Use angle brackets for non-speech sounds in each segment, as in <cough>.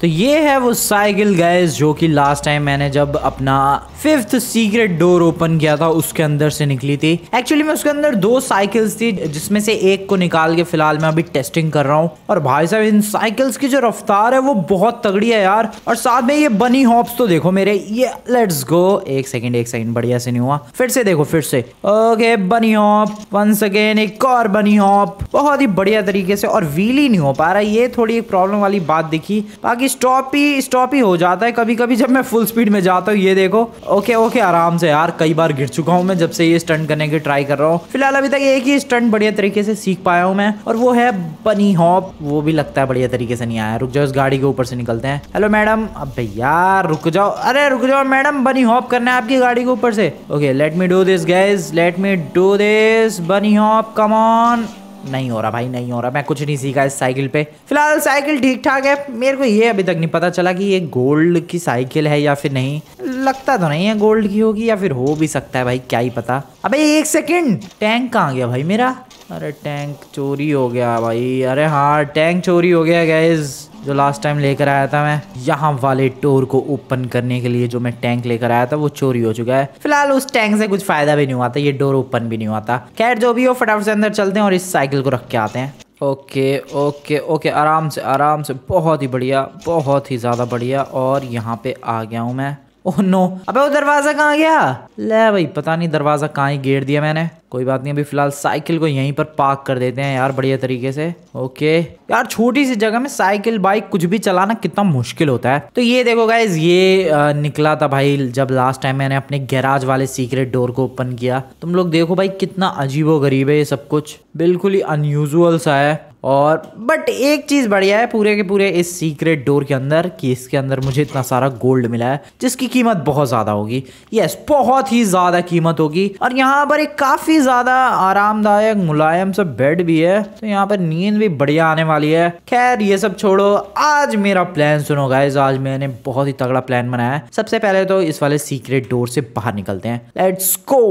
तो ये है वो साइकिल गैस जो कि लास्ट टाइम मैंने जब अपना फिफ्थ सीक्रेट डोर ओपन किया था उसके अंदर से निकली थी एक्चुअली में उसके अंदर दो साइकिल्स थी जिसमें से एक को निकाल के फिलहाल मैं अभी टेस्टिंग कर रहा हूँ और भाई साहब इन साइकिल्स की जो रफ्तार है वो बहुत तगड़ी है यार और साथ में ये बनी हॉप्स तो देखो मेरे ये लेट्स गो एक सेकेंड एक सेकेंड बढ़िया से नहीं हुआ फिर से देखो फिर से ओके बनी हॉप वन सेकेंड एक और बनी हॉप बहुत ही बढ़िया तरीके से और व्हील ही नहीं हो पा रहा ये थोड़ी एक प्रॉब्लम वाली बात दिखी बाकी अभी स्टॉप ही स्टॉप ही हो जाता है कभी कभी जब मैं फुल स्पीड में जाता हूँ ये देखो ओके ओके आराम से यार कई बार गिर चुका हूँ मैं जब से ये स्टंट करने की ट्राई कर रहा हूँ फिलहाल अभी तक एक ही स्टंट बढ़िया तरीके से सीख पाया हूँ मैं और वो है बनी हॉप वो भी लगता है बढ़िया तरीके से नहीं आया रुक जाओ इस गाड़ी के ऊपर से निकलते हैं हेलो मैडम अब यार रुक जाओ अरे रुक जाओ मैडम बनी हॉप करना है आपकी गाड़ी के ऊपर से okay let me do this guys let me do this bunny hop come on नहीं हो रहा भाई नहीं हो रहा मैं कुछ नहीं सीखा इस साइकिल पे फिलहाल साइकिल ठीक ठाक है मेरे को ये अभी तक नहीं पता चला कि ये गोल्ड की साइकिल है या फिर नहीं लगता तो नहीं है गोल्ड की होगी या फिर हो भी सकता है भाई क्या ही पता अबे एक सेकंड टैंक कहाँ गया भाई मेरा अरे टैंक चोरी हो गया भाई अरे हाँ टैंक चोरी हो गया गैस जो लास्ट टाइम लेकर आया था मैं यहाँ वाले टोर को ओपन करने के लिए जो मैं टैंक लेकर आया था वो चोरी हो चुका है फिलहाल उस टैंक से कुछ फायदा भी नहीं हुआ था ये डोर ओपन भी नहीं हुआ था खैर जो भी हो फटाफट से अंदर चलते हैं और इस साइकिल को रख के आते हैं ओके ओके ओके आराम से आराम से बहुत ही बढ़िया बहुत ही ज़्यादा बढ़िया और यहाँ पे आ गया हूँ मैं ओह oh नो अबे वो दरवाजा कहाँ गया ले भाई पता नहीं दरवाजा कहाँ ही गेट दिया मैंने कोई बात नहीं अभी फिलहाल साइकिल को यहीं पर पार्क कर देते हैं यार बढ़िया तरीके से ओके यार छोटी सी जगह में साइकिल बाइक कुछ भी चलाना कितना मुश्किल होता है तो ये देखो गाइज ये निकला था भाई जब लास्ट टाइम मैंने अपने गैराज वाले सीक्रेट डोर को ओपन किया तुम लोग देखो भाई कितना अजीबो गरीब है ये सब कुछ बिल्कुल ही अनयूजल सा है और बट एक चीज़ बढ़िया है पूरे के पूरे इस सीक्रेट डोर के अंदर कि इसके अंदर मुझे इतना सारा गोल्ड मिला है जिसकी कीमत बहुत ज़्यादा होगी यस बहुत ही ज़्यादा कीमत होगी और यहाँ पर एक काफ़ी ज़्यादा आरामदायक मुलायम सा बेड भी है तो यहाँ पर नींद भी बढ़िया आने वाली है खैर ये सब छोड़ो आज मेरा प्लान सुनो गाइज आज मैंने बहुत ही तगड़ा प्लान बनाया है सबसे पहले तो इस वाले सीक्रेट डोर से बाहर निकलते हैं लेट्स गो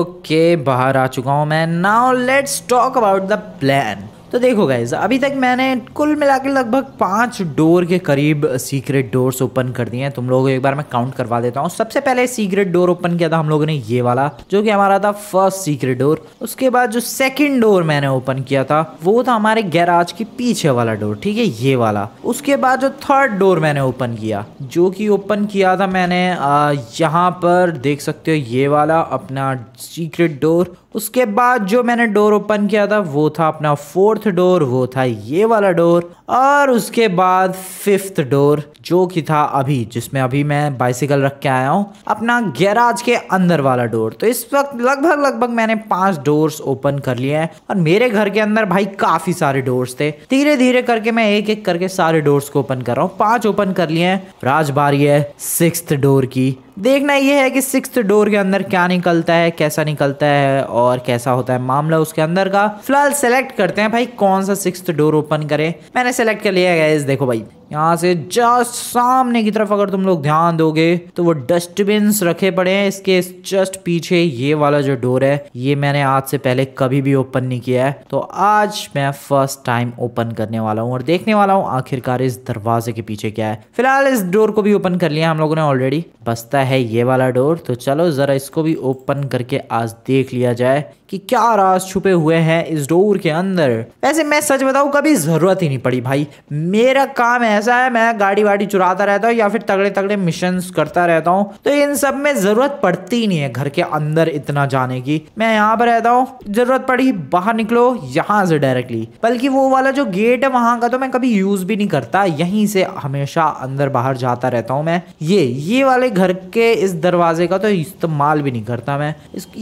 ओके बाहर आ चुका हूँ मैं now let's talk about the plan तो देखो गाइज अभी तक मैंने कुल मिला के लगभग पाँच डोर के करीब सीक्रेट डोर्स ओपन कर दिए हैं तुम लोगों को एक बार मैं काउंट करवा देता हूँ सबसे पहले सीक्रेट डोर ओपन किया था हम लोगों ने ये वाला जो कि हमारा था फर्स्ट सीक्रेट डोर उसके बाद जो सेकेंड डोर मैंने ओपन किया था वो था हमारे गैराज के पीछे वाला डोर ठीक है ये वाला उसके बाद जो थर्ड डोर मैंने ओपन किया जो कि ओपन किया था मैंने यहाँ पर देख सकते हो ये वाला अपना सीक्रेट डोर उसके बाद जो मैंने डोर ओपन किया था वो था अपना फोर्थ डोर वो था ये वाला डोर और उसके बाद फिफ्थ डोर जो कि था अभी जिसमें अभी मैं बाइसिकल रख के आया हूँ अपना गैराज के अंदर वाला डोर तो इस वक्त लगभग लगभग मैंने पांच डोर्स ओपन कर लिए हैं और मेरे घर के अंदर भाई काफी सारे डोर्स थे धीरे धीरे करके मैं एक एक करके सारे डोर्स को ओपन कर रहा हूँ पांच ओपन कर लिए हैं राजबारी है सिक्स डोर की देखना यह है कि सिक्स डोर के अंदर क्या निकलता है कैसा निकलता है और कैसा होता है मामला उसके अंदर का फिलहाल सेलेक्ट करते हैं भाई कौन सा सिक्स डोर ओपन करें मैंने सेलेक्ट कर लिया है देखो भाई यहाँ से जस्ट सामने की तरफ अगर तुम लोग ध्यान दोगे तो वो डस्टबिन रखे पड़े हैं इसके जस्ट पीछे ये वाला जो डोर है ये मैंने आज से पहले कभी भी ओपन नहीं किया है तो आज मैं फर्स्ट टाइम ओपन करने वाला हूँ और देखने वाला हूँ आखिरकार इस दरवाजे के पीछे क्या है फिलहाल इस डोर को भी ओपन कर लिया हम लोगों ने ऑलरेडी बसता है ये वाला डोर तो चलो जरा इसको भी ओपन करके आज देख लिया जाए कि क्या राज छुपे हुए हैं इस डोर के अंदर वैसे मैं सच बताऊ कभी जरूरत ही नहीं पड़ी भाई मेरा काम है ऐसा है मैं गाड़ी वाड़ी चुराता रहता हूँ या फिर तगड़े तगड़े मिशन करता रहता हूँ तो इन सब में जरूरत पड़ती नहीं है घर के अंदर इतना जाने की मैं यहाँ पर रहता हूँ जरूरत पड़ी बाहर निकलो यहाँ से डायरेक्टली बल्कि वो वाला जो गेट है वहां का तो मैं कभी यूज भी नहीं करता यहीं से हमेशा अंदर बाहर जाता रहता हूँ मैं ये ये वाले घर के इस दरवाजे का तो इस्तेमाल भी नहीं करता मैं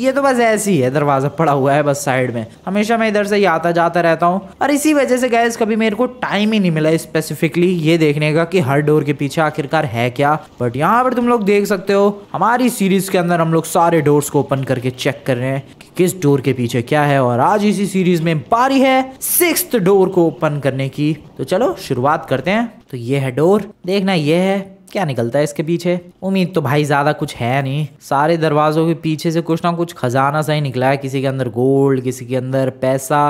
ये तो बस ऐसे ही है दरवाजा पड़ा हुआ है बस साइड में हमेशा मैं इधर से ही आता जाता रहता हूँ और इसी वजह से गैस कभी मेरे को टाइम ही नहीं मिला स्पेसिफिकली ये देखने का कि हर डोर के पीछे आखिरकार है क्या बट यहाँ पर तुम लोग देख सकते हो हमारी सीरीज के अंदर हम लोग सारे डोर्स को ओपन करके चेक कर रहे हैं कि किस डोर के पीछे क्या है और आज इसी सीरीज में बारी है सिक्स डोर को ओपन करने की तो चलो शुरुआत करते हैं तो ये है डोर देखना ये है क्या निकलता है इसके पीछे उम्मीद तो भाई ज्यादा कुछ है नहीं सारे दरवाजों के पीछे से कुछ ना कुछ खजाना सा ही निकला है किसी के अंदर गोल्ड किसी के अंदर पैसा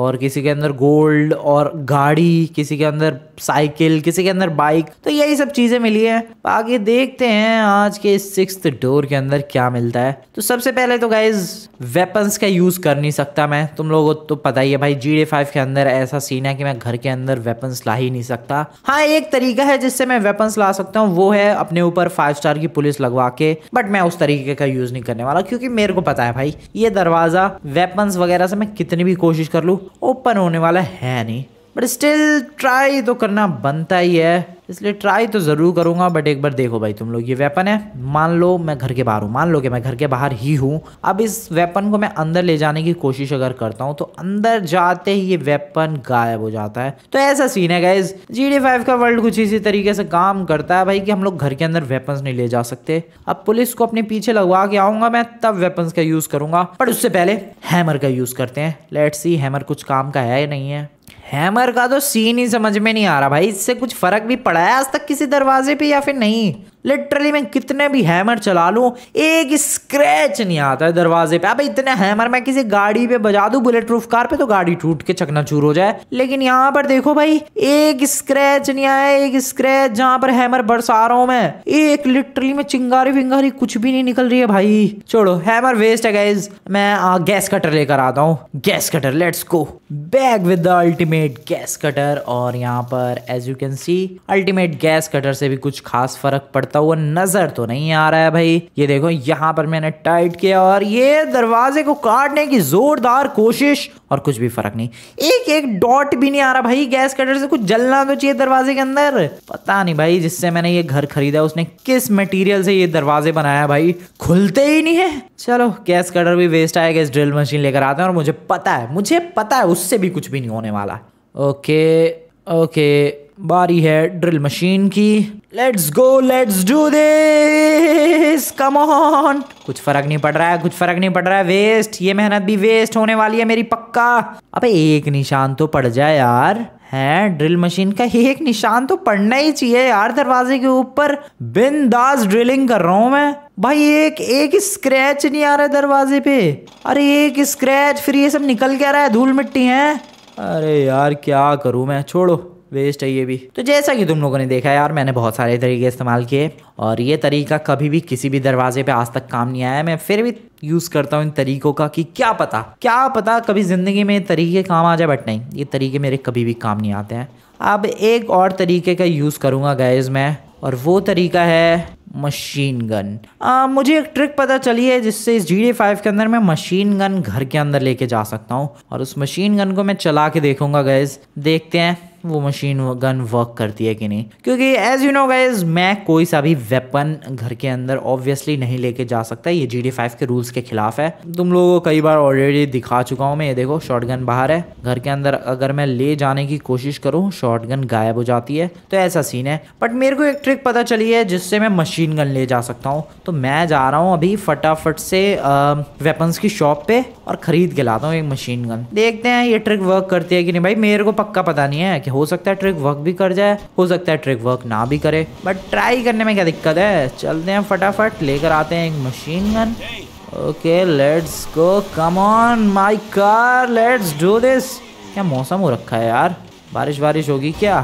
और किसी के अंदर गोल्ड और गाड़ी किसी के अंदर साइकिल किसी के अंदर बाइक तो यही सब चीज़ें मिली है आगे देखते हैं आज के सिक्स डोर के अंदर क्या मिलता है तो सबसे पहले तो गाइज वेपन्स का यूज़ कर नहीं सकता मैं तुम लोगों को तो पता ही है भाई जी डे फाइव के अंदर ऐसा सीन है कि मैं घर के अंदर वेपन्स ला ही नहीं सकता हाँ एक तरीका है जिससे मैं वेपन्स ला सकता हूँ वो है अपने ऊपर फाइव स्टार की पुलिस लगवा के बट मैं उस तरीके का यूज़ नहीं करने वाला क्योंकि मेरे को पता है भाई ये दरवाज़ा वेपन्स वगैरह से मैं कितनी भी कोशिश कर लूँ ओपन होने वाला है नहीं बट स्टिल ट्राई तो करना बनता ही है इसलिए ट्राई तो ज़रूर करूँगा बट एक बार देखो भाई तुम लोग ये वेपन है मान लो मैं घर के बाहर हूँ मान लो कि मैं घर के बाहर ही हूँ अब इस वेपन को मैं अंदर ले जाने की कोशिश अगर करता हूँ तो अंदर जाते ही ये वेपन गायब हो जाता है तो ऐसा सीन है गाइज जी डी फाइव का वर्ल्ड कुछ इसी तरीके से काम करता है भाई कि हम लोग घर के अंदर वेपन्स नहीं ले जा सकते अब पुलिस को अपने पीछे लगवा के आऊँगा मैं तब वेपन्स का यूज़ करूँगा बट उससे पहले हैमर का यूज़ करते हैं लेट्स सी हैमर कुछ काम का है या नहीं है हैमर का तो सीन ही समझ में नहीं आ रहा भाई इससे कुछ फर्क भी पड़ा है आज तक किसी दरवाजे पे या फिर नहीं लिटरली मैं कितने भी हैमर चला लूँ एक स्क्रैच नहीं आता है दरवाजे पे अब इतने हैमर मैं किसी गाड़ी पे बजा दूँ बुलेट प्रूफ कार पे तो गाड़ी टूट के चकना चूर हो जाए लेकिन यहाँ पर देखो भाई एक स्क्रैच नहीं आया एक स्क्रैच जहाँ पर हैमर बरसा रहा हूँ मैं एक लिटरली में चिंगारी विंगारी कुछ भी नहीं निकल रही है भाई छोड़ो हैमर वेस्ट है गैस मैं गैस कटर लेकर आता हूँ gas cutter let's go back with the ultimate gas cutter और यहाँ पर as you can see ultimate gas cutter से भी कुछ खास फर्क पड़ता करता हुआ नजर तो नहीं आ रहा है भाई ये देखो यहाँ पर मैंने टाइट किया और ये दरवाजे को काटने की जोरदार कोशिश और कुछ भी फर्क नहीं एक एक डॉट भी नहीं आ रहा भाई गैस कटर से कुछ जलना तो चाहिए दरवाजे के अंदर पता नहीं भाई जिससे मैंने ये घर खरीदा उसने किस मटेरियल से ये दरवाजे बनाया भाई खुलते ही नहीं है चलो गैस कटर भी वेस्ट आएगा इस ड्रिल मशीन लेकर आते हैं और मुझे पता है मुझे पता है उससे भी कुछ भी नहीं होने वाला ओके ओके बारी है ड्रिल मशीन की let's go let's do this come on कुछ फर्क नहीं पड़ रहा है कुछ फर्क नहीं पड़ रहा है वेस्ट ये मेहनत भी वेस्ट होने वाली है मेरी पक्का अबे एक निशान तो पड़ जाए यार है ड्रिल मशीन का एक निशान तो पड़ना ही चाहिए यार दरवाजे के ऊपर बिंदास ड्रिलिंग कर रहा हूँ मैं भाई एक एक स्क्रैच नहीं आ रहा है दरवाजे पे अरे एक स्क्रैच फिर ये सब निकल के आ रहा है धूल मिट्टी है अरे यार क्या करूँ मैं छोड़ो वेस्ट है ये भी तो जैसा कि तुम लोगों ने देखा यार मैंने बहुत सारे तरीके इस्तेमाल किए और ये तरीका कभी भी किसी भी दरवाजे पे आज तक काम नहीं आया मैं फिर भी यूज़ करता हूँ इन तरीकों का कि क्या पता क्या पता कभी ज़िंदगी में तरीके काम आ जाए बट नहीं ये तरीके मेरे कभी भी काम नहीं आते हैं अब एक और तरीके का यूज़ करूँगा गैज़ मैं और वो तरीका है मशीन गन आ, मुझे एक ट्रिक पता चली है जिससे इस जी फाइव के अंदर मैं मशीन गन घर के अंदर लेके जा सकता हूँ और उस मशीन गन को मैं चला के देखूंगा गैस देखते हैं वो मशीन गन वर्क करती है कि नहीं क्योंकि एज यू नो गाइज मैं कोई सा भी वेपन घर के अंदर ऑब्वियसली नहीं लेके जा सकता ये जी डी फाइव के रूल्स के खिलाफ है तुम लोगों को कई बार ऑलरेडी दिखा चुका हूँ मैं ये देखो शॉर्ट गन बाहर है घर के अंदर अगर मैं ले जाने की कोशिश करूँ शॉर्ट गन गायब हो जाती है तो ऐसा सीन है बट मेरे को एक ट्रिक पता चली है जिससे मैं मशीन गन ले जा सकता हूँ तो मैं जा रहा हूँ अभी फटाफट से वेपन्स की शॉप पे और खरीद के लाता हूँ एक मशीन गन देखते हैं ये ट्रिक वर्क करती है कि नहीं भाई मेरे को पक्का पता नहीं है कि हो सकता है ट्रिक वर्क भी कर जाए हो सकता है ट्रिक वर्क ना भी करे बट ट्राई करने में क्या दिक्कत है चलते हैं फटाफट लेकर आते हैं एक machine gun okay let's go come on my car let's do this क्या मौसम हो रखा है यार बारिश बारिश होगी क्या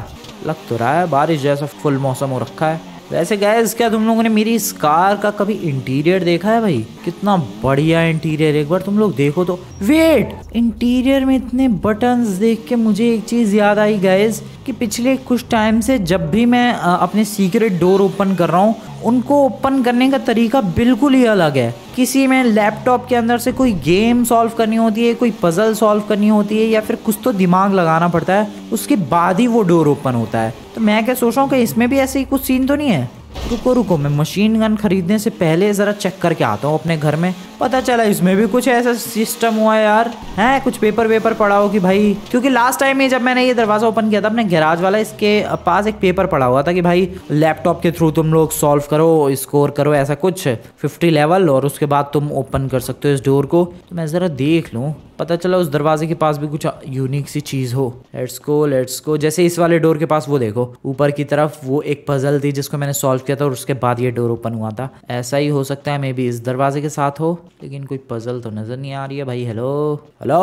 लग तो रहा है बारिश जैसा फुल मौसम हो रखा है वैसे गैस क्या तुम लोगों ने मेरी इस कार का कभी इंटीरियर देखा है भाई कितना बढ़िया इंटीरियर एक बार तुम लोग देखो तो वेट इंटीरियर में इतने बटन्स देख के मुझे एक चीज़ याद आई गैस कि पिछले कुछ टाइम से जब भी मैं अपने सीक्रेट डोर ओपन कर रहा हूँ उनको ओपन करने का तरीका बिल्कुल ही अलग है किसी में लैपटॉप के अंदर से कोई गेम सॉल्व करनी होती है कोई पज़ल सॉल्व करनी होती है या फिर कुछ तो दिमाग लगाना पड़ता है उसके बाद ही वो डोर ओपन होता है तो मैं क्या सोच रहा हूँ कि इसमें भी ऐसे ही कुछ सीन तो नहीं है रुको रुको मैं मशीन गन खरीदने से पहले ज़रा चेक करके आता हूँ अपने घर में पता चला इसमें भी कुछ ऐसा सिस्टम हुआ यार है कुछ पेपर वेपर पड़ा हो कि भाई क्योंकि लास्ट टाइम में जब मैंने ये दरवाज़ा ओपन किया था अपने गैराज वाला इसके पास एक पेपर पड़ा हुआ था कि भाई लैपटॉप के थ्रू तुम लोग सॉल्व करो स्कोर करो ऐसा कुछ फिफ्टी लेवल और उसके बाद तुम ओपन कर सकते हो इस डोर को तो मैं ज़रा देख लूँ पता चला उस दरवाजे के पास भी कुछ यूनिक सी चीज़ हो लेट्स को लेट्स को जैसे इस वाले डोर के पास वो देखो ऊपर की तरफ वो एक पजल थी जिसको मैंने सॉल्व किया था और उसके बाद ये डोर ओपन हुआ था ऐसा ही हो सकता है मे बी इस दरवाजे के साथ हो लेकिन कोई पजल तो नज़र नहीं आ रही है भाई हेलो हेलो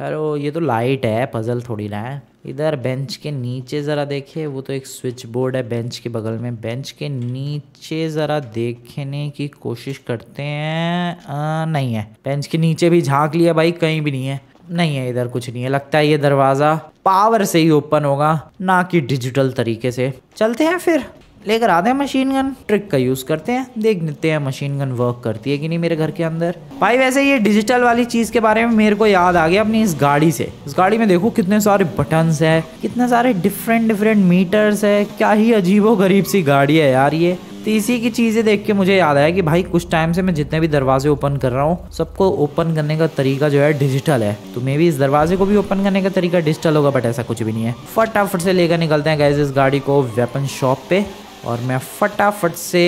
हेलो ये तो लाइट है पजल थोड़ी ना है इधर बेंच के नीचे ज़रा देखे वो तो एक स्विच बोर्ड है बेंच के बगल में बेंच के नीचे ज़रा देखने की कोशिश करते हैं आ, नहीं है बेंच के नीचे भी झांक लिया भाई कहीं भी नहीं है नहीं है इधर कुछ नहीं है लगता है ये दरवाज़ा पावर से ही ओपन होगा ना कि डिजिटल तरीके से चलते हैं फिर लेकर आते हैं मशीन गन ट्रिक का यूज़ करते हैं देख लेते हैं मशीन गन वर्क करती है कि नहीं मेरे घर के अंदर भाई वैसे ये डिजिटल वाली चीज़ के बारे में मेरे को याद आ गया अपनी इस गाड़ी से इस गाड़ी में देखो कितने सारे बटन है कितने सारे डिफरेंट डिफरेंट मीटर्स है क्या ही अजीबो गरीब सी गाड़ी है यार ये तो इसी की चीज़ें देख के मुझे याद आया कि भाई कुछ टाइम से मैं जितने भी दरवाजे ओपन कर रहा हूँ सबको ओपन करने का तरीका जो है डिजिटल है तो मे भी इस दरवाजे को भी ओपन करने का तरीका डिजिटल होगा बट ऐसा कुछ भी नहीं है फटाफट से लेकर निकलते हैं गैस इस गाड़ी को वेपन शॉप पे और मैं फटाफट से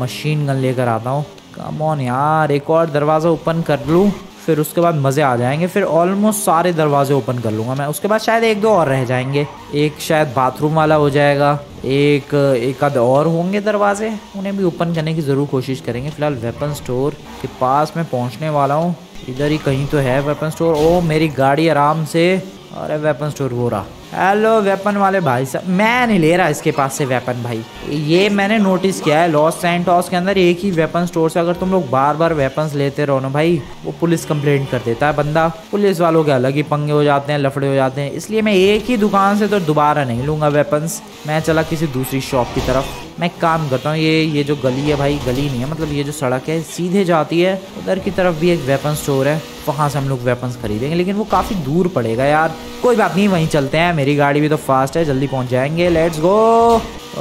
मशीन गन लेकर आता हूँ कम ऑन यार एक और दरवाज़ा ओपन कर लूँ फिर उसके बाद मज़े आ जाएंगे फिर ऑलमोस्ट सारे दरवाजे ओपन कर लूँगा मैं उसके बाद शायद एक दो और रह जाएंगे एक शायद बाथरूम वाला हो जाएगा एक एक आध और होंगे दरवाजे उन्हें भी ओपन करने की ज़रूर कोशिश करेंगे फिलहाल वेपन स्टोर के पास मैं पहुँचने वाला हूँ इधर ही कहीं तो है वेपन स्टोर ओ मेरी गाड़ी आराम से अरे वेपन स्टोर हो रहा हेलो वेपन वाले भाई साहब मैं नहीं ले रहा इसके पास से वेपन भाई ये मैंने नोटिस किया है लॉस सैंटॉस के अंदर एक ही वेपन स्टोर से अगर तुम लोग बार बार वेपन्स लेते रहो ना भाई वो पुलिस कंप्लेंट कर देता है बंदा पुलिस वालों के अलग ही पंगे हो जाते हैं लफड़े हो जाते हैं इसलिए मैं एक ही दुकान से तो दोबारा नहीं लूँगा वेपन्स मैं चला किसी दूसरी शॉप की तरफ मैं काम करता हूँ ये ये जो गली है भाई गली नहीं है मतलब ये जो सड़क है सीधे जाती है उधर की तरफ भी एक वेपन स्टोर है वहाँ से हम लोग वेपन्स खरीदेंगे लेकिन वो काफ़ी दूर पड़ेगा यार कोई बात नहीं वहीं चलते हैं मेरी गाड़ी भी तो फास्ट है जल्दी पहुँच जाएंगे लेट्स गो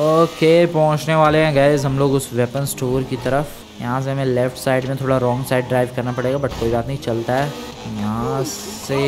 ओके पहुँचने वाले हैं गैस हम लोग उस वेपन स्टोर की तरफ यहाँ से हमें लेफ़्ट साइड में थोड़ा रॉन्ग साइड ड्राइव करना पड़ेगा बट कोई बात नहीं चलता है यहाँ से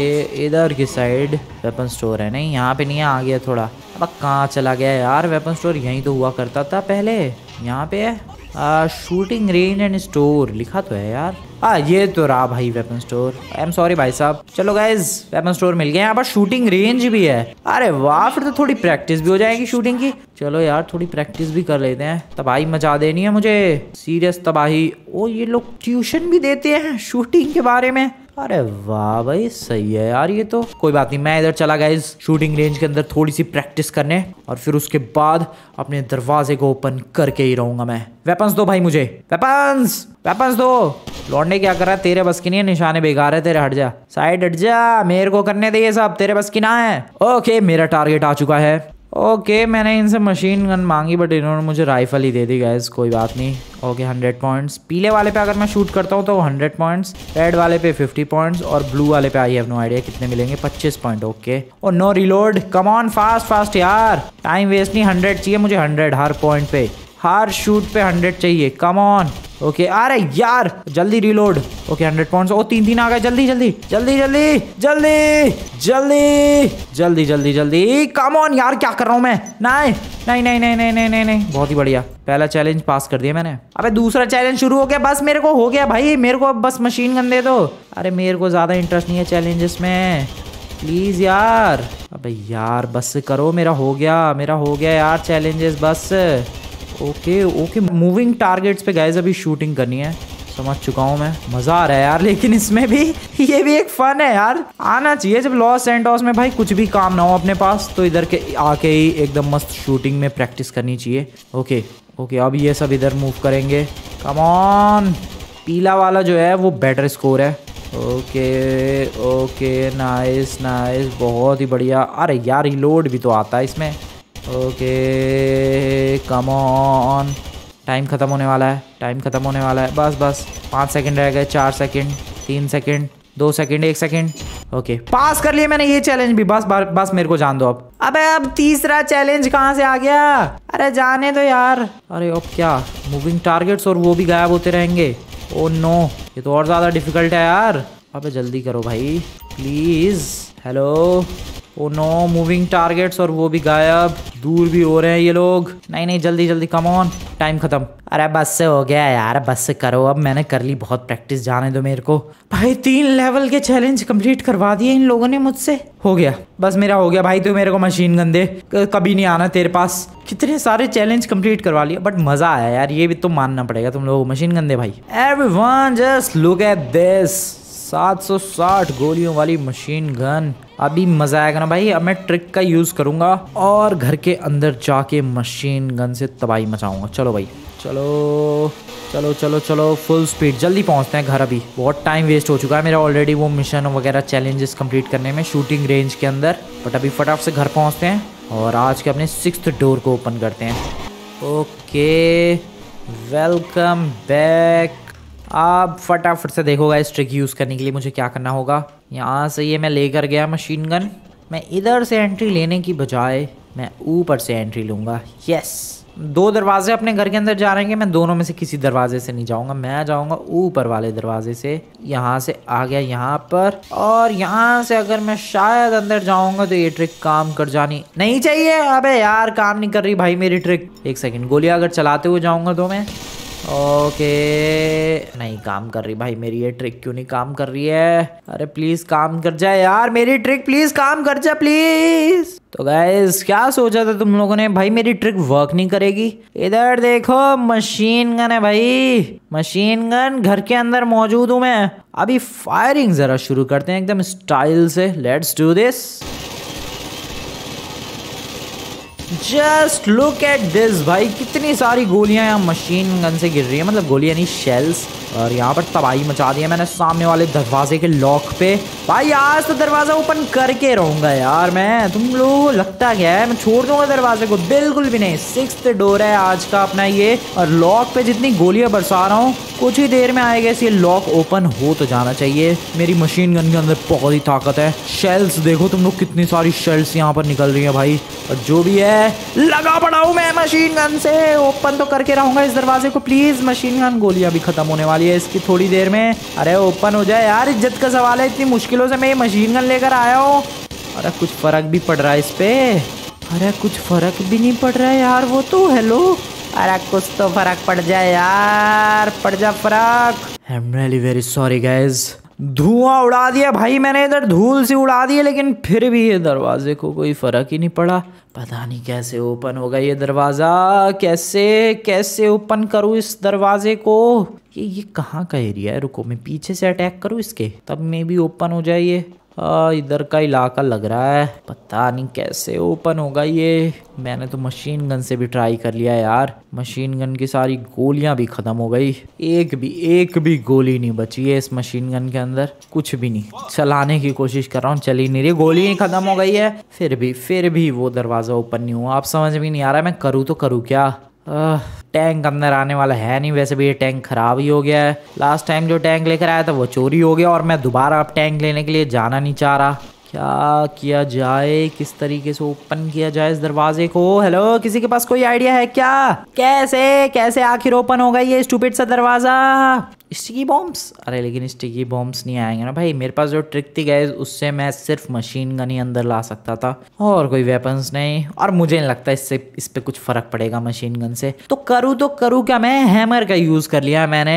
इधर की साइड वेपन स्टोर है नहीं यहाँ पे नहीं आ गया थोड़ा अब कहाँ चला गया यार वेपन स्टोर यहीं तो हुआ करता था पहले यहाँ पे है आ, शूटिंग रेंज एंड स्टोर लिखा तो है यार आ, ये तो रहा भाई weapon store I am sorry भाई साहब चलो गाइज वेपन स्टोर मिल गया यहाँ पर शूटिंग रेंज भी है अरे वाह फिर तो थोड़ी प्रैक्टिस भी हो जाएगी शूटिंग की चलो यार थोड़ी प्रैक्टिस भी कर लेते हैं तबाही मचा देनी है मुझे सीरियस तबाही ओ ये लोग ट्यूशन भी देते हैं शूटिंग के बारे में अरे वाह भाई सही है यार ये तो कोई बात नहीं मैं इधर चला गया इस शूटिंग रेंज के अंदर थोड़ी सी प्रैक्टिस करने और फिर उसके बाद अपने दरवाजे को ओपन करके ही रहूंगा मैं वेपन्स दो भाई मुझे वेपन्स वेपन्स दो लौटने क्या कर रहा है तेरे बस की नहीं है निशाने बेकार है तेरे हट जा साइड हट जा मेरे को करने दे ये सब तेरे बस की ना है ओके मेरा टारगेट आ चुका है ओके मैंने इनसे मशीन गन मांगी बट इन्होंने मुझे राइफल ही दे दी गैस कोई बात नहीं ओके हंड्रेड पॉइंट्स पीले वाले पे अगर मैं शूट करता हूँ तो हंड्रेड पॉइंट्स रेड वाले पे फिफ्टी पॉइंट्स और ब्लू वाले पे आई हैव नो आइडिया कितने मिलेंगे पच्चीस पॉइंट ओके और no reload come on fast fast यार टाइम वेस्ट नहीं हंड्रेड चाहिए मुझे हंड्रेड हर पॉइंट पे हर शूट पे हंड्रेड चाहिए कम ऑन ओके आ रहा है यार जल्दी रिलोड ओके हंड्रेड पॉइंट ओ तीन तीन आ गए जल्दी जल्दी जल्दी जल्दी जल्दी जल्दी जल्दी जल्दी जल्दी कम ऑन यार क्या कर रहा हूँ मैं नहीं नहीं नहीं नहीं नहीं नहीं नहीं नहीं बहुत ही बढ़िया पहला चैलेंज पास कर दिया मैंने अबे दूसरा चैलेंज शुरू हो गया बस मेरे को हो गया भाई मेरे को अब बस मशीन गन दे दो अरे मेरे को ज्यादा इंटरेस्ट नहीं है चैलेंजेस में प्लीज यार अबे यार बस करो मेरा हो गया मेरा हो गया यार चैलेंजेस बस ओके ओके मूविंग टारगेट्स पे गाइज अभी शूटिंग करनी है समझ चुका हूँ मैं मजा आ रहा है यार लेकिन इसमें भी <laughs> ये भी एक फन है यार आना चाहिए जब लॉस एंड में भाई कुछ भी काम ना हो अपने पास तो इधर के आके ही एकदम मस्त शूटिंग में प्रैक्टिस करनी चाहिए ओके ओके अब ये सब इधर मूव करेंगे कम ऑन पीला वाला जो है वो बेटर स्कोर है ओके ओके नाइस नाइस बहुत ही बढ़िया अरे यार रिलोड भी तो आता है इसमें ओके कम ऑन टाइम ख़त्म होने वाला है टाइम ख़त्म होने वाला है बस बस पाँच सेकंड रह गए चार सेकंड तीन सेकंड दो सेकंड एक सेकंड ओके पास कर लिए मैंने ये चैलेंज भी बस बस मेरे को जान दो अब अबे अब तीसरा चैलेंज कहाँ से आ गया अरे जाने दो यार अरे अब क्या मूविंग टारगेट्स और वो भी गायब होते रहेंगे ओ oh नो ये तो और ज़्यादा डिफिकल्ट है यार अबे जल्दी करो भाई please hello oh no moving targets और वो भी गायब दूर भी हो रहे हैं ये लोग नहीं नहीं जल्दी जल्दी कम ऑन टाइम खत्म अरे बस से हो गया यार बस से करो अब मैंने कर ली बहुत प्रैक्टिस जाने दो मेरे को भाई तीन लेवल के चैलेंज कंप्लीट करवा दिए इन लोगों ने मुझसे हो गया बस मेरा हो गया भाई तू मेरे को मशीन गंदे कभी नहीं आना तेरे पास कितने सारे चैलेंज कंप्लीट करवा लिया बट मजा आया यार ये भी तो मानना पड़ेगा तुम लोगों मशीन गंदे भाई every just look at this 760 गोलियों वाली मशीन गन अभी मज़ा आएगा ना भाई अब मैं ट्रिक का यूज़ करूँगा और घर के अंदर जाके मशीन गन से तबाही मचाऊँगा चलो भाई चलो चलो चलो चलो फुल स्पीड जल्दी पहुँचते हैं घर अभी बहुत टाइम वेस्ट हो चुका है मेरा ऑलरेडी वो मिशन वगैरह चैलेंजेस कंप्लीट करने में शूटिंग रेंज के अंदर बट अभी फटाफट से घर पहुँचते हैं और आज के अपने सिक्स डोर को ओपन करते हैं ओके वेलकम बैक आप फटाफट से देखोगा इस ट्रिक यूज़ करने के लिए मुझे क्या करना होगा यहाँ से ये मैं लेकर गया मशीन गन मैं इधर से एंट्री लेने की बजाय मैं ऊपर से एंट्री लूँगा यस दो दरवाजे अपने घर के अंदर जा रहे हैं मैं दोनों में से किसी दरवाजे से नहीं जाऊंगा मैं जाऊंगा ऊपर वाले दरवाजे से यहाँ से आ गया यहाँ पर और यहाँ से अगर मैं शायद अंदर जाऊंगा तो ये ट्रिक काम कर जानी नहीं चाहिए अबे यार काम नहीं कर रही भाई मेरी ट्रिक एक सेकंड गोलियां अगर चलाते हुए जाऊंगा तो मैं ओके नहीं काम कर रही भाई मेरी ये ट्रिक क्यों नहीं काम कर रही है अरे प्लीज काम कर जाए यार मेरी ट्रिक प्लीज काम कर जा प्लीज तो गाइज क्या सोचा था तुम लोगों ने भाई मेरी ट्रिक वर्क नहीं करेगी इधर देखो मशीन गन है भाई मशीन गन घर के अंदर मौजूद हूं मैं अभी फायरिंग जरा शुरू करते हैं एकदम स्टाइल से let's do this just look at this भाई कितनी सारी गोलियां यहाँ मशीन गन से गिर रही है मतलब गोलियां नहीं शेल्स और यहाँ पर तबाही मचा दी है मैंने सामने वाले दरवाजे के लॉक पे भाई आज तो दरवाज़ा ओपन करके रहूंगा यार मैं तुम लोग लगता क्या है मैं छोड़ दूंगा दरवाजे को बिल्कुल भी नहीं सिक्स डोर है आज का अपना ये और लॉक पे जितनी गोलियां बरसा रहा हूँ कुछ ही देर में आएगा इस ये लॉक ओपन हो तो जाना चाहिए मेरी मशीन गन के अंदर बहुत ही ताकत है शेल्स देखो तुम लोग कितनी सारी शेल्स यहाँ पर निकल रही है भाई और जो भी है है लगा पड़ा हूं मैं मशीन गन से ओपन तो करके रहूंगा इस दरवाजे को प्लीज मशीन गन गोलियां भी खत्म होने वाली है इसकी थोड़ी देर में अरे ओपन हो जाए यार इज्जत का सवाल है इतनी मुश्किलों से मैं ये मशीन गन लेकर आया हूँ अरे कुछ फर्क भी पड़ रहा है इस पे अरे कुछ फर्क भी नहीं पड़ रहा है यार वो तो हेलो अरे कुछ तो फर्क पड़ जाए यार पड़ जा फर्क I am really very sorry guys धुआं उड़ा दिया भाई मैंने इधर धूल से उड़ा दिया लेकिन फिर भी ये दरवाजे को कोई फर्क ही नहीं पड़ा पता नहीं कैसे ओपन होगा ये दरवाज़ा कैसे कैसे ओपन करूँ इस दरवाजे को ये ये कहाँ का एरिया है रुको मैं पीछे से अटैक करूँ इसके तब मे भी ओपन हो जाए ये इधर का इलाका लग रहा है पता नहीं कैसे ओपन होगा ये मैंने तो मशीन गन से भी ट्राई कर लिया यार मशीन गन की सारी गोलियां भी खत्म हो गई एक भी एक भी गोली नहीं बची है इस मशीन गन के अंदर कुछ भी नहीं चलाने की कोशिश कर रहा हूँ चली नहीं रही गोली ही खत्म हो गई है फिर भी फिर भी वो दरवाज़ा ओपन नहीं हुआ आप समझ में नहीं आ रहा है मैं करूँ तो करूँ क्या टैंक अंदर आने वाला है नहीं वैसे भी ये टैंक ख़राब ही हो गया है लास्ट टाइम जो टैंक लेकर आया था वो चोरी हो गया और मैं दोबारा अब टैंक लेने के लिए जाना नहीं चाह रहा क्या किया जाए किस तरीके से ओपन किया जाए इस दरवाजे को हेलो किसी के पास कोई आइडिया है क्या कैसे कैसे आखिर ओपन होगा ये स्टूपिड सा दरवाज़ा स्टिकी बॉम्ब्स अरे लेकिन स्टिकी बॉम्ब्स नहीं आएंगे ना भाई मेरे पास जो ट्रिक थी गए उससे मैं सिर्फ मशीन गन ही अंदर ला सकता था और कोई वेपन्स नहीं और मुझे नहीं लगता इससे इस पर कुछ फ़र्क पड़ेगा मशीन गन से तो करूँ तो करूँ क्या मैं हैमर का यूज़ कर लिया मैंने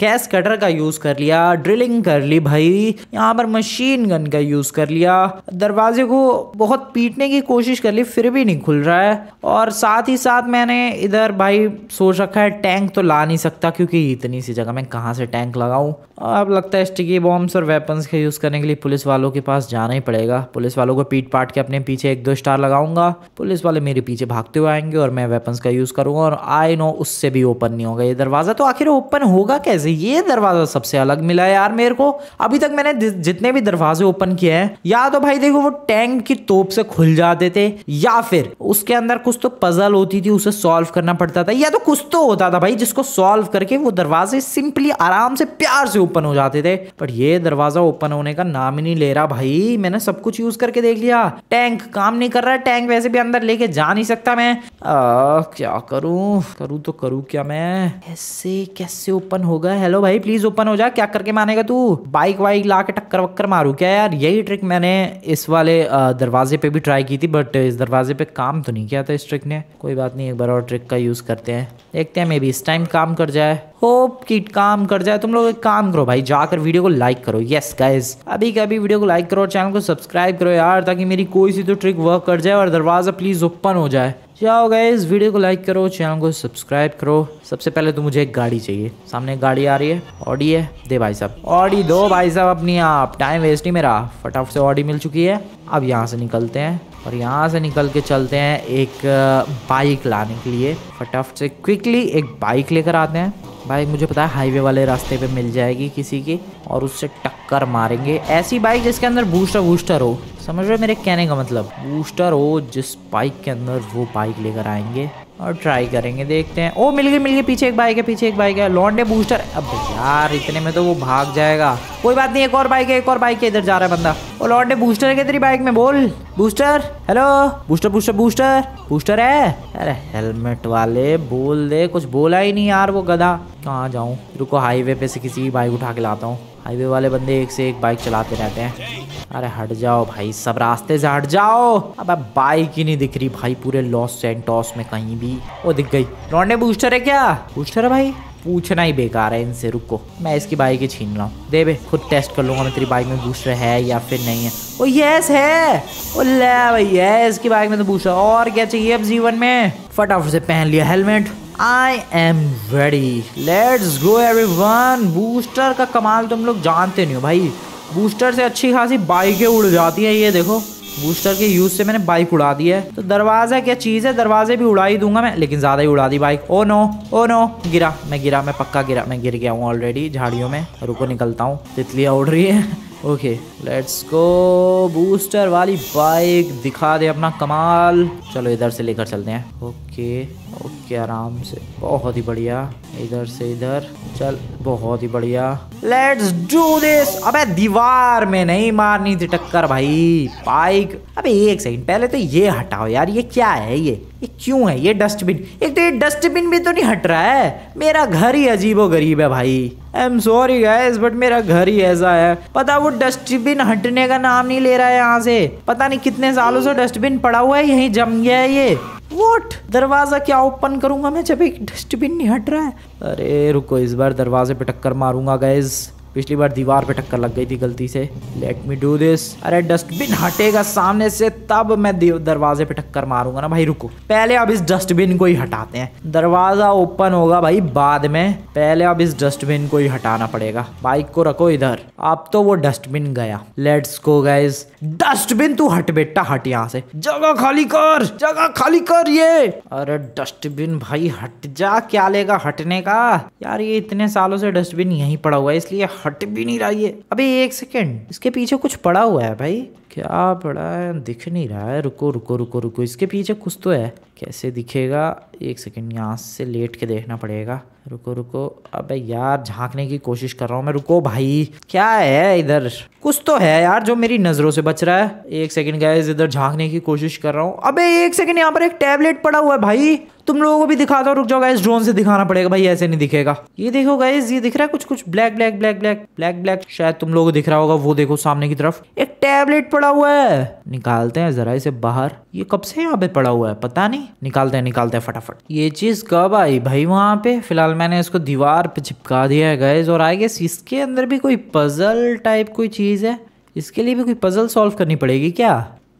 गैस कटर का यूज़ कर लिया ड्रिलिंग कर ली भाई यहाँ पर मशीन गन का यूज़ कर लिया दरवाजे को बहुत पीटने की कोशिश कर ली फिर भी नहीं खुल रहा है और साथ ही साथ मैंने इधर भाई सोच रखा है टैंक तो ला नहीं सकता क्योंकि इतनी सी जगह मैं कहाँ कहाँ से टैंक लगाऊँ अब लगता है स्टिकी बॉम्ब्स और वेपन्स के यूज़ करने के लिए पुलिस वालों के पास जाना ही पड़ेगा पुलिस वालों को पीट पाट के अपने पीछे एक दो स्टार लगाऊंगा पुलिस वाले मेरे पीछे भागते हुए आएंगे और मैं वेपन्स का यूज़ करूँगा और आई नो उससे भी ओपन नहीं होगा ये दरवाज़ा तो आखिर ओपन होगा कैसे ये दरवाज़ा सबसे अलग मिला है यार मेरे को अभी तक मैंने जितने भी दरवाजे ओपन किए हैं या तो भाई देखो वो टैंक की तोप से खुल जाते थे या फिर उसके अंदर कुछ तो पजल होती थी उसे सॉल्व करना पड़ता था या तो कुछ तो होता था भाई जिसको सॉल्व करके वो दरवाजे सिंपली आराम से प्यार से ओपन हो जाते थे पर ये दरवाजा ओपन होने का नाम ही नहीं ले रहा भाई मैंने सब कुछ यूज करके देख लिया टैंक काम नहीं कर रहा है टैंक वैसे भी अंदर लेके जा नहीं सकता मैं आ, क्या करूं करूं तो करूं क्या मैं कैसे कैसे ओपन होगा हेलो भाई प्लीज ओपन हो जा क्या करके मानेगा तू बाइक वाइक ला के टक्कर वक्कर मारूँ क्या यार यही ट्रिक मैंने इस वाले दरवाजे पे भी ट्राई की थी बट इस दरवाजे पे काम तो नहीं किया था इस ट्रिक ने कोई बात नहीं एक बार और ट्रिक का यूज़ करते हैं देखते हैं मे बी इस टाइम काम कर जाए होप कि काम कर जाए तुम लोग एक काम करो भाई जाकर वीडियो को लाइक करो यस गाइज अभी के अभी वीडियो को लाइक करो और चैनल को सब्सक्राइब करो यार ताकि मेरी कोई सी तो ट्रिक वर्क कर जाए और दरवाज़ा प्लीज़ ओपन हो जाए जाओ गए इस वीडियो को लाइक करो चैनल को सब्सक्राइब करो सबसे पहले तो मुझे एक गाड़ी चाहिए सामने गाड़ी आ रही है ऑडी है दे भाई साहब ऑडी दो भाई साहब अपनी आप टाइम वेस्ट नहीं मेरा फटाफट से ऑडी मिल चुकी है अब यहाँ से निकलते हैं और यहाँ से निकल के चलते हैं एक बाइक लाने के लिए फटाफट से क्विकली एक बाइक लेकर आते हैं बाइक मुझे पता है हाईवे वाले रास्ते पे मिल जाएगी किसी की और उससे टक्कर मारेंगे ऐसी बाइक जिसके अंदर बूस्टर बूस्टर हो समझ रहे मेरे कहने का मतलब बूस्टर हो जिस बाइक के अंदर वो बाइक लेकर आएंगे और ट्राई करेंगे देखते हैं ओ मिल गई मिल गई पीछे एक बाइक है पीछे एक बाइक है लॉन्डे बूस्टर अब यार इतने में तो वो भाग जाएगा कोई बात नहीं एक और बाइक है एक और बाइक है इधर जा रहा है बंदा ओ लॉन्डे बूस्टर है तेरी बाइक में बोल booster hello booster booster booster booster है अरे हेलमेट वाले बोल दे कुछ बोला ही नहीं यार वो गधा कहाँ जाऊँ रुको हाईवे पे से किसी की बाइक उठा के लाता हूँ हाईवे वाले बंदे एक से एक बाइक चलाते रहते हैं अरे हट जाओ भाई सब रास्ते से हट जाओ अब बाइक ही नहीं दिख रही भाई पूरे लॉस सेंटोस में कहीं भी वो दिख गई रोने बूस्टर है क्या बूस्टर है भाई पूछना ही बेकार है इनसे रुको मैं इसकी बाइक ही छीन रहा हूँ दे बे खुद टेस्ट कर लूंगा मैं तेरी बाइक में बूस्टर है या फिर नहीं है ओ यस है ओ ले भाई यस इसकी बाइक में तो बूस्टर और क्या चाहिए अब जीवन में फटाफट से पहन लिया helmet I am ready let's go everyone booster का कमाल तुम लोग जानते नहीं हो भाई बूस्टर से अच्छी खासी बाइकें उड़ जाती है ये देखो बूस्टर के यूज से मैंने बाइक उड़ा दी है तो दरवाजा क्या चीज है दरवाजे भी उड़ा ही दूंगा मैं लेकिन ज्यादा ही उड़ा दी bike oh no oh no गिरा मैं गिरा मैं पक्का गिरा मैं गिर गया हूँ ऑलरेडी झाड़ियों में रुको निकलता हूँ तितलियाँ उड़ रही है ओके लेट्स गो बूस्टर वाली बाइक दिखा दे अपना कमाल चलो इधर से लेकर चलते हैं ओके ओके ओके आराम से बहुत ही बढ़िया इधर से इधर चल बहुत ही बढ़िया लेट्स डू दिस अबे दीवार में नहीं मारनी थी टक्कर भाई बाइक अबे एक सेकंड पहले तो ये हटाओ यार ये क्या है ये ये क्यों है ये डस्टबिन एक तो ये डस्टबिन भी तो नहीं हट रहा है मेरा घर ही अजीबो गरीब है भाई I am sorry guys but मेरा घर ही ऐसा है पता वो डस्टबिन हटने का नाम नहीं ले रहा है यहाँ से पता नहीं कितने सालों से डस्टबिन पड़ा हुआ है यही जम गया है ये वॉट दरवाजा क्या ओपन करूंगा मैं जब एक डस्टबिन नहीं हट रहा है अरे रुको इस बार दरवाजे पे टक्कर मारूंगा गैस पिछली बार दीवार पे टक्कर लग गई थी गलती से लेट मी डू दिस अरे डस्टबिन हटेगा सामने से तब मैं दरवाजे पे टक्कर मारूंगा ना भाई रुको पहले अब इस डस्टबिन को ही हटाते हैं दरवाजा ओपन होगा भाई बाद में पहले अब इस डस्टबिन को ही हटाना पड़ेगा बाइक को रखो इधर अब तो वो डस्टबिन गया लेट्स गो गाइज डस्टबिन तू हट बेटा हट यहाँ से जगह खाली कर जगह खाली कर ये अरे डस्टबिन भाई हट जा क्या लेगा हटने का यार ये इतने सालों से डस्टबिन यहीं पड़ा हुआ है इसलिए हट भी नहीं रही है अभी एक सेकेंड इसके पीछे कुछ पड़ा हुआ है भाई क्या पड़ा है दिख नहीं रहा है रुको रुको रुको रुको इसके पीछे कुछ तो है कैसे दिखेगा एक सेकेंड यहाँ से लेट के देखना पड़ेगा रुको रुको अबे यार झांकने की कोशिश कर रहा हूँ मैं रुको भाई क्या है इधर कुछ तो है यार जो मेरी नजरों से बच रहा है एक सेकंड गैस इधर झांकने की कोशिश कर रहा हूँ अबे एक सेकंड यहाँ पर एक टैबलेट पड़ा हुआ है भाई तुम लोगों को भी दिखा दो रुक जाओ गाइस ड्रोन से दिखाना पड़ेगा भाई ऐसे नहीं दिखेगा ये देखो गाइस ये दिख रहा है कुछ कुछ black black black black black black शायद तुम लोगों को दिख रहा होगा वो देखो सामने की तरफ एक टैबलेट पड़ा हुआ है निकालते हैं जरा इसे बाहर ये कब से यहाँ पे पड़ा हुआ है पता नहीं निकालते हैं निकालते हैं फटाफट ये चीज कब आई भाई वहां पे फिलहाल मैंने इसको दीवार पे चिपका दिया है गाइस और आई गेस इसके अंदर भी कोई पजल टाइप कोई चीज है इसके लिए भी कोई पजल सॉल्व करनी पड़ेगी क्या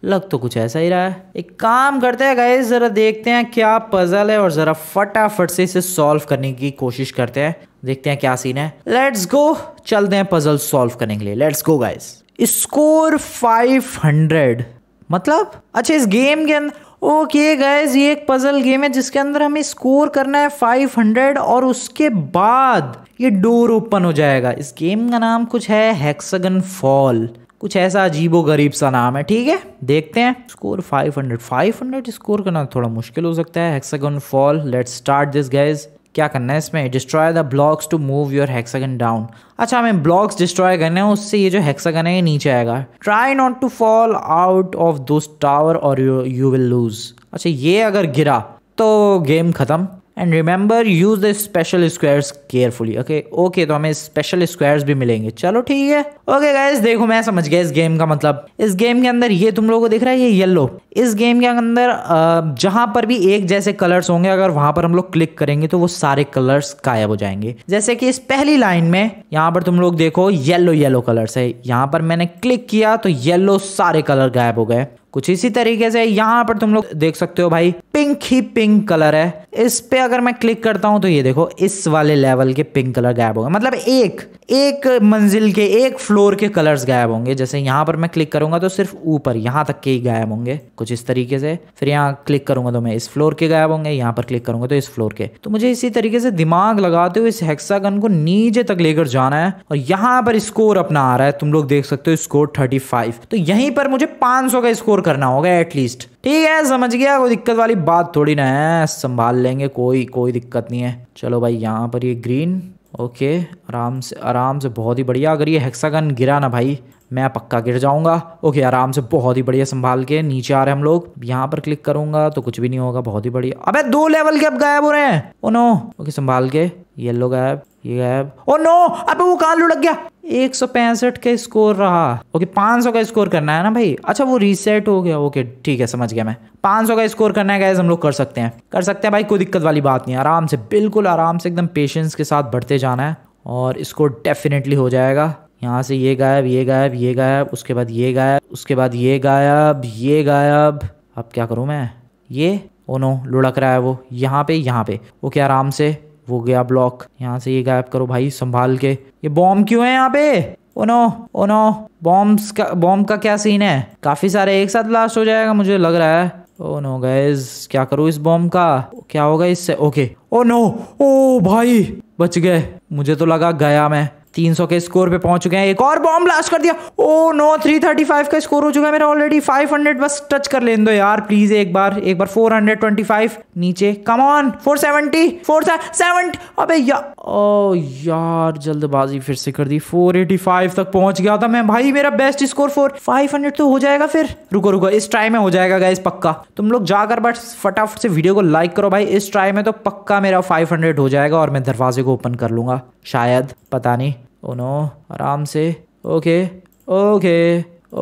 लग तो कुछ ऐसा ही रहा है एक काम करते हैं गाइस ज़रा देखते हैं क्या पजल है और ज़रा फटाफट से इसे सॉल्व करने की कोशिश करते हैं देखते हैं क्या सीन है लेट्स गो चलते हैं पजल सॉल्व करने के लिए लेट्स गो गाइस स्कोर 500 मतलब अच्छा इस गेम के अंदर ओके गाइज ये एक पजल गेम है जिसके अंदर हमें स्कोर करना है 500 और उसके बाद ये डोर ओपन हो जाएगा इस गेम का नाम कुछ है हेक्सागन फॉल कुछ ऐसा अजीबो गरीब सा नाम है ठीक है देखते हैं स्कोर 500 500 स्कोर करना तो थोड़ा मुश्किल हो सकता है hexagon fall let's start this guys क्या करना है इसमें destroy the blocks to move your hexagon down अच्छा हमें ब्लॉक्स डिस्ट्रॉय करने हैं उससे ये जो हेक्सागन है ये नीचे आएगा try not to fall out of this tower और यू विल लूज अच्छा ये अगर गिरा तो गेम खत्म and remember use the special squares carefully okay okay तो हमें स्पेशल स्क्वायर्स भी मिलेंगे चलो ठीक है ओके गाइज देखो मैं समझ गया इस गेम का मतलब इस गेम के अंदर ये तुम लोगों को दिख रहा है ये येलो इस गेम के अंदर जहां पर भी एक जैसे कलर्स होंगे अगर वहां पर हम लोग क्लिक करेंगे तो वो सारे कलर्स गायब हो जाएंगे जैसे कि इस पहली लाइन में यहाँ पर तुम लोग देखो येलो येलो कलर्स है यहाँ पर मैंने क्लिक किया तो येलो सारे कलर गायब हो गए कुछ इसी तरीके से यहां पर तुम लोग देख सकते हो भाई पिंक ही पिंक कलर है इस पे अगर मैं क्लिक करता हूं तो ये देखो इस वाले लेवल के पिंक कलर गायब होगा मतलब एक एक मंजिल के एक फ्लोर के कलर्स गायब होंगे जैसे यहाँ पर मैं क्लिक करूंगा तो सिर्फ ऊपर यहां तक के ही गायब होंगे कुछ इस तरीके से फिर यहां क्लिक करूंगा तो मैं इस फ्लोर के गायब होंगे यहां पर क्लिक करूंगा तो इस फ्लोर के तो मुझे इसी तरीके से दिमाग लगाते हुए इस हेक्सागन को नीचे तक लेकर जाना है और यहां पर स्कोर अपना आ रहा है तुम लोग देख सकते हो स्कोर थर्टी तो यहीं पर मुझे पांच का स्कोर करना होगा एटलीस्ट ठीक है समझ गया कोई दिक्कत वाली बात थोड़ी ना है संभाल लेंगे कोई कोई दिक्कत नहीं है चलो भाई यहाँ पर ये ग्रीन ओके आराम से आराम से बहुत ही बढ़िया अगर ये हेक्सागन गिरा ना भाई मैं पक्का गिर जाऊंगा ओके आराम से बहुत ही बढ़िया संभाल के नीचे आ रहे हम लोग यहाँ पर क्लिक करूंगा तो कुछ भी नहीं होगा बहुत ही बढ़िया अबे दो लेवल के अब गायब हो रहे हैं ओ नो ओके संभाल के येलो गायब ये ओ नो अबे वो काल लुढ़क गया एक सौ पैंसठ का स्कोर रहा ओके पाँच सौ का स्कोर करना है ना भाई अच्छा वो रीसेट हो गया ओके ठीक है समझ गया मैं पाँच सौ का स्कोर करना है गैस हम लोग कर सकते हैं कर सकते हैं भाई कोई दिक्कत वाली बात नहीं आराम से बिल्कुल आराम से एकदम पेशेंस के साथ बढ़ते जाना है और स्कोर डेफिनेटली हो जाएगा यहाँ से ये गायब ये गायब ये गायब उसके बाद ये गायब उसके बाद ये गायब ये गायब अब क्या करूँ मैं ये ओ नो लुढ़क रहा है वो यहाँ पे यहाँ पे ओके आराम से वो गया ब्लॉक यहाँ से ये गायब करो भाई संभाल के ये बॉम्ब क्यों है यहाँ पे ओनो ओनो बॉम्ब्स का बॉम्ब का क्या सीन है काफी सारे एक साथ ब्लास्ट हो जाएगा मुझे लग रहा है ओ नो गैस क्या करूँ इस बॉम्ब का क्या होगा इससे ओके ओ नो ओ भाई बच गए मुझे तो लगा गया मैं 300 के स्कोर पे पहुंच चुके हैं एक और बॉम्ब ब्लास्ट कर दिया ओ नो 335 का स्कोर हो चुका है मेरा ऑलरेडी 500 बस टच कर लेने दो यार प्लीज एक बार एक बार 425 नीचे कम ऑन 470 470 अबे या ओ यार जल्दबाजी फिर से कर दी 485 तक पहुंच गया था मैं भाई मेरा बेस्ट स्कोर 4 500 तो हो जाएगा फिर रुको रुको इस ट्राई में हो जाएगा गाइस पक्का तुम लोग जाकर बट फटाफट से वीडियो को लाइक करो भाई इस ट्राई में तो पक्का मेरा 500 हो जाएगा और मैं दरवाजे को ओपन कर लूंगा शायद पता नहीं ओ oh नो आराम से ओके ओके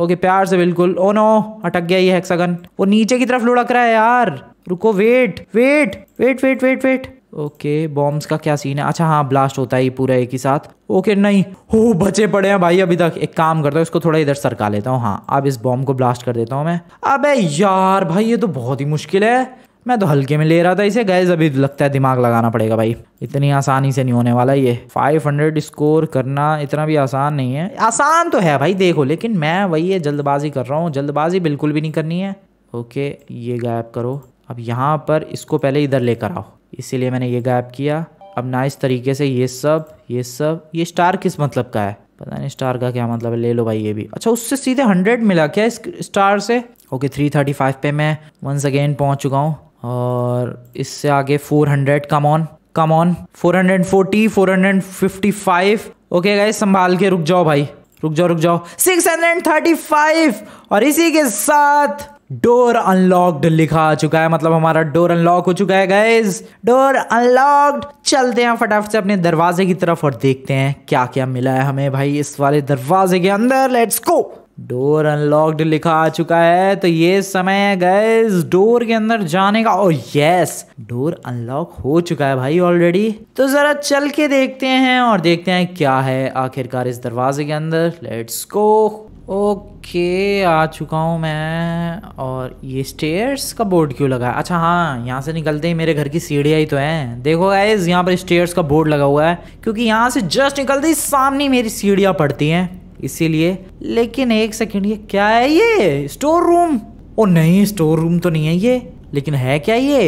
ओके प्यार से बिल्कुल ओ oh नो अटक गया ये हेक्सागन वो नीचे की तरफ लुढ़क रहा है यार रुको wait wait wait wait wait wait okay bombs का क्या सीन है अच्छा हाँ ब्लास्ट होता है ये पूरा एक ही साथ ओके नहीं हो बचे पड़े हैं भाई अभी तक एक काम करता हूँ इसको थोड़ा इधर सरका लेता हूँ हाँ अब इस बॉम्ब को ब्लास्ट कर देता हूँ मैं अबे यार भाई ये तो बहुत ही मुश्किल है मैं तो हल्के में ले रहा था इसे गैज अभी लगता है दिमाग लगाना पड़ेगा भाई इतनी आसानी से नहीं होने वाला ये 500 स्कोर करना इतना भी आसान नहीं है आसान तो है भाई देखो लेकिन मैं वही है जल्दबाजी कर रहा हूँ जल्दबाजी बिल्कुल भी नहीं करनी है ओके ये गायब करो अब यहाँ पर इसको पहले इधर लेकर आओ इसीलिए मैंने ये गायब किया अब नाइस तरीके से ये सब ये सब ये स्टार किस मतलब का है पता नहीं स्टार का क्या मतलब है ले लो भाई ये भी अच्छा उससे सीधे हंड्रेड मिला क्या इस स्टार से ओके थ्री थर्टी फाइव पे मैं वंस अगेन पहुंच चुका हूँ और इससे आगे 400 come on come on 440 455 okay guys संभाल के रुक जाओ भाई रुक जाओ रुक जाओ 635 और इसी के साथ डोर अनलॉक्ड लिखा आ चुका है मतलब हमारा डोर अनलॉक हो चुका है गाइज डोर अनलॉक्ड चलते हैं फटाफट से अपने दरवाजे की तरफ और देखते हैं क्या क्या मिला है हमें भाई इस वाले दरवाजे के अंदर लेट्स गो डोर अनलॉक्ड लिखा आ चुका है तो ये समय है गैस डोर के अंदर जाने का और यस डोर अनलॉक हो चुका है भाई ऑलरेडी तो जरा चल के देखते हैं और देखते हैं क्या है आखिरकार इस दरवाजे के अंदर लेट्स गो ओके आ चुका हूँ मैं और ये स्टेयर्स का बोर्ड क्यों लगा है अच्छा हाँ यहाँ से निकलते ही मेरे घर की सीढ़ियाँ ही तो हैं देखो गाइज यहाँ पर स्टेयर्स का बोर्ड लगा हुआ है क्योंकि यहाँ से जस्ट निकलते ही सामने मेरी सीढ़ियाँ पड़ती हैं इसीलिए लेकिन एक सेकेंड ये क्या है ये स्टोर रूम ओ नहीं स्टोर रूम तो नहीं है ये लेकिन है क्या ये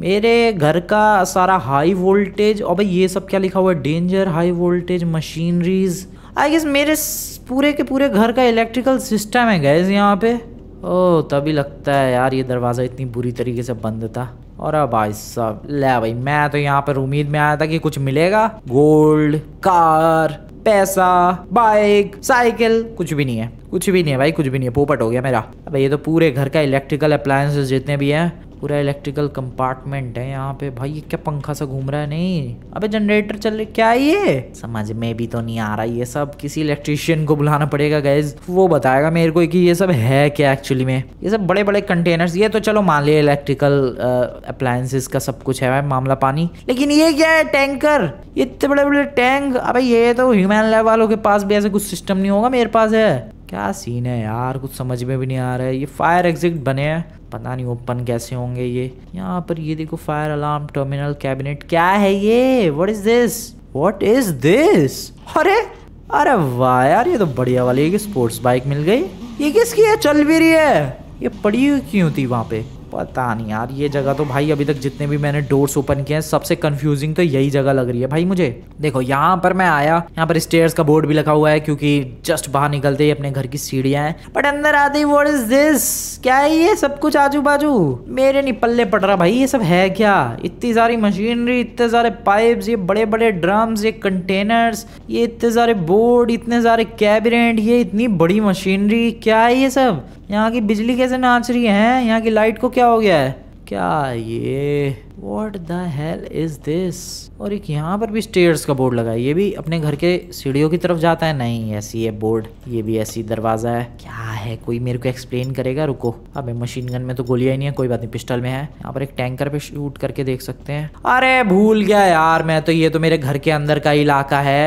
मेरे घर का सारा हाई वोल्टेज और भाई ये सब क्या लिखा हुआ है danger high voltage machineries I guess मेरे पूरे के पूरे घर का इलेक्ट्रिकल सिस्टम है गैस यहाँ पे ओ तभी लगता है यार ये दरवाज़ा इतनी बुरी तरीके से बंद था और अब भाई साहब ले भाई मैं तो यहाँ पर उम्मीद में आया था कि कुछ मिलेगा गोल्ड कार पैसा बाइक साइकिल कुछ भी नहीं है कुछ भी नहीं है भाई कुछ भी नहीं है पोपट हो गया मेरा अब ये तो पूरे घर का इलेक्ट्रिकल अप्लायंसेस जितने भी हैं पूरा इलेक्ट्रिकल कंपार्टमेंट है यहाँ पे भाई ये क्या पंखा सा घूम रहा है नहीं अबे जनरेटर चल रहे क्या ये समझ में भी तो नहीं आ रहा ये सब किसी इलेक्ट्रिशियन को बुलाना पड़ेगा गैस वो बताएगा मेरे को कि ये सब है क्या एक्चुअली में ये सब बड़े बड़े कंटेनर्स ये तो चलो मान लिया इलेक्ट्रिकल अप्लायसेस का सब कुछ है मामला पानी लेकिन ये क्या है टैंकर इतने बड़े बड़े टैंक अबे ये तो ह्यूमन लेवल वालों के पास भी ऐसा कुछ सिस्टम नहीं होगा मेरे पास है क्या सीन है यार कुछ समझ में भी नहीं आ रहा है ये फायर एग्जिट बने हैं पता नहीं ओपन कैसे होंगे ये यहाँ पर ये देखो फायर अलार्म टर्मिनल कैबिनेट क्या है ये what is this what is this अरे अरे वाह यार ये तो बढ़िया वाली है कि स्पोर्ट्स बाइक मिल गई ये किसकी है चल भी रही है ये पड़ी हुई क्यों थी वहाँ पे पता नहीं यार ये जगह तो भाई अभी तक जितने भी मैंने डोर्स ओपन किए हैं सबसे कंफ्यूजिंग तो यही जगह लग रही है भाई मुझे देखो यहाँ पर मैं आया यहाँ पर स्टेयर्स का बोर्ड भी लगा हुआ है क्योंकि जस्ट बाहर निकलते ही अपने घर की सीढ़ियां हैं बट अंदर आते ही इज दिस क्या है ये सब कुछ आजू बाजू मेरे नहीं पल्ले पड़ रहा भाई ये सब है क्या इतनी सारी मशीनरी इतने सारे पाइप ये बड़े बड़े ड्रम्स ये कंटेनर्स ये इतने सारे बोर्ड इतने सारे कैबिनेट ये इतनी बड़ी मशीनरी क्या है ये सब यहाँ की बिजली कैसे नाच रही है यहाँ की लाइट को क्या हो गया है क्या ये what the hell is this और एक यहाँ पर भी स्टेयर्स का बोर्ड लगा है ये भी अपने घर के सीढ़ियों की तरफ जाता है नहीं ऐसी है बोर्ड ये भी ऐसी दरवाजा है क्या है कोई मेरे को एक्सप्लेन करेगा रुको अबे मशीन गन में तो गोलियां ही नहीं है कोई बात नहीं पिस्टल में है यहाँ पर एक टैंकर पे शूट करके देख सकते हैं अरे भूल गया यार मैं तो ये तो मेरे घर के अंदर का इलाका है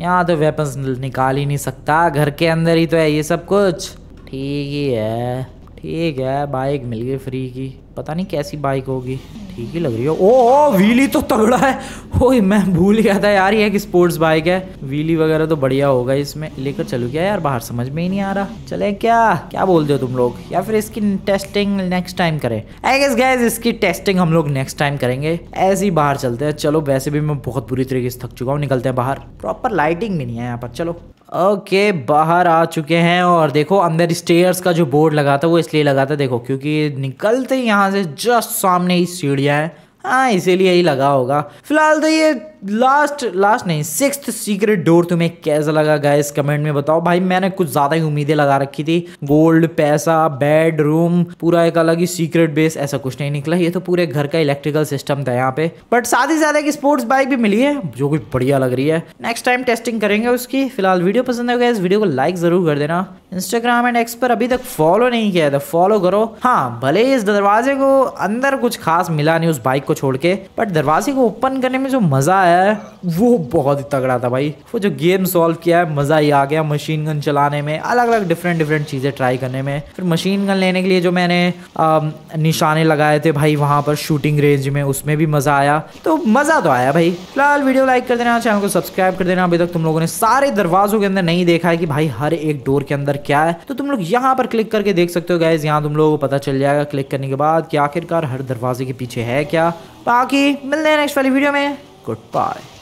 यहाँ तो वेपन्स निकाल ही नहीं सकता घर के अंदर ही तो है ये सब कुछ ठीक ही है ठीक है बाइक मिल गई फ्री की पता नहीं कैसी बाइक होगी ठीक ही लग रही है ओ, ओ व्हीली तो तगड़ा है ओ मैं भूल गया था यार ये एक स्पोर्ट्स बाइक है व्हीली वगैरह तो बढ़िया होगा इसमें लेकर चलो क्या यार बाहर समझ में ही नहीं आ रहा चले क्या क्या बोल दो तुम लोग या फिर इसकी टेस्टिंग नेक्स्ट टाइम करें आई गेस गैस इसकी टेस्टिंग हम लोग नेक्स्ट टाइम करेंगे ऐसे ही बाहर चलते हैं चलो वैसे भी मैं बहुत बुरी तरीके से थक चुका हूँ निकलते हैं बाहर प्रॉपर लाइटिंग भी नहीं है यहाँ पर चलो ओके okay, बाहर आ चुके हैं और देखो अंदर स्टेयर्स का जो बोर्ड लगा था वो इसलिए लगा था देखो क्योंकि निकलते ही यहाँ से जस्ट सामने ही सीढ़ियाँ हैं हाँ इसीलिए ही लगा होगा फिलहाल तो ये लास्ट लास्ट नहीं सिक्स सीक्रेट डोर तुम्हें कैसा लगा गाइस कमेंट में बताओ भाई मैंने कुछ ज्यादा ही उम्मीदें लगा रखी थी गोल्ड पैसा बेडरूम पूरा एक अलग ही सीक्रेट बेस ऐसा कुछ नहीं निकला ये तो पूरे घर का इलेक्ट्रिकल सिस्टम था यहाँ पे बट साथ ही साथ एक स्पोर्ट्स बाइक भी मिली है जो कुछ बढ़िया लग रही है नेक्स्ट टाइम टेस्टिंग करेंगे उसकी फिलहाल वीडियो पसंद आएगा इस वीडियो को लाइक जरूर कर देना इंस्टाग्राम एंड एक्स पर अभी तक फॉलो नहीं किया था फॉलो तो करो हाँ भले इस दरवाजे को अंदर कुछ खास मिला नहीं उस बाइक को छोड़ के बट दरवाजे को ओपन करने में जो मजा आया है वो बहुत ही तगड़ा था भाई वो जो गेम सॉल्व किया है मज़ा ही आ गया मशीन गन चलाने में अलग अलग डिफरेंट डिफरेंट चीज़ें ट्राई करने में फिर मशीन गन लेने के लिए जो मैंने आ, निशाने लगाए थे भाई वहां पर शूटिंग रेंज में उसमें भी मज़ा आया तो मज़ा तो आया भाई फिलहाल वीडियो लाइक कर देना चैनल को सब्सक्राइब कर देना अभी तक तुम लोगों ने सारे दरवाजों के अंदर नहीं देखा है कि भाई हर एक डोर के अंदर क्या है तो तुम लोग यहाँ पर क्लिक करके देख सकते हो गाइज यहाँ तुम लोगों को पता चल जाएगा क्लिक करने के बाद कि आखिरकार हर दरवाजे के पीछे है क्या बाकी मिलते हैं नेक्स्ट वाली वीडियो में Goodbye.